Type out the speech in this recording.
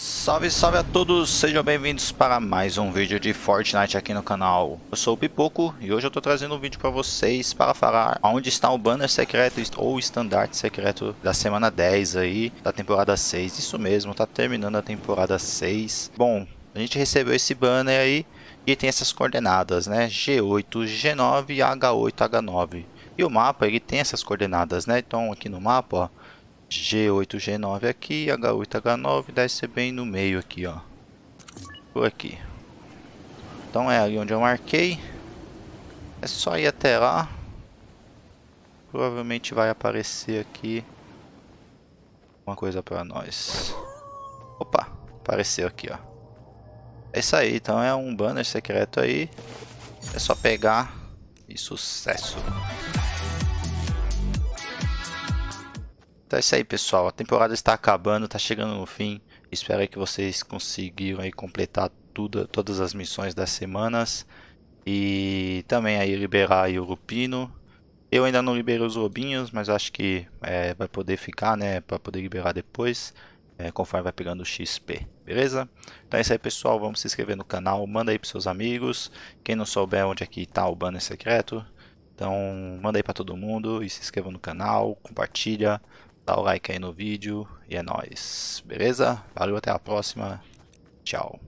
Salve, salve a todos! Sejam bem-vindos para mais um vídeo de Fortnite aqui no canal. Eu sou o Pipoco e hoje eu estou trazendo um vídeo para vocês para falar onde está o banner secreto ou o estandarte secreto da semana 10 aí, da temporada 6. Isso mesmo, tá terminando a temporada 6. Bom, a gente recebeu esse banner aí e tem essas coordenadas, né? G8, G9, H8, H9. E o mapa, ele tem essas coordenadas, né? Então aqui no mapa, ó, G8, G9 aqui, H8, H9 deve ser bem no meio aqui, ó. Por aqui. Então é ali onde eu marquei. É só ir até lá. Provavelmente vai aparecer aqui uma coisa para nós. Opa, apareceu aqui, ó. É isso aí, então é um banner secreto aí. É só pegar e sucesso. Então é isso aí, pessoal. A temporada está acabando, está chegando no fim. Espero que vocês conseguiram aí completar tudo, todas as missões das semanas. E também aí liberar aí o Lupino. Eu ainda não liberei os lobinhos, mas acho que é, vai poder ficar, né? Para poder liberar depois, é, conforme vai pegando o XP, beleza? Então é isso aí, pessoal. Vamos se inscrever no canal, manda aí para seus amigos. Quem não souber onde aqui é está o banner secreto, então manda aí para todo mundo e se inscreva no canal, compartilha. Dá o like aí no vídeo e é nóis, beleza? Valeu, até a próxima, tchau.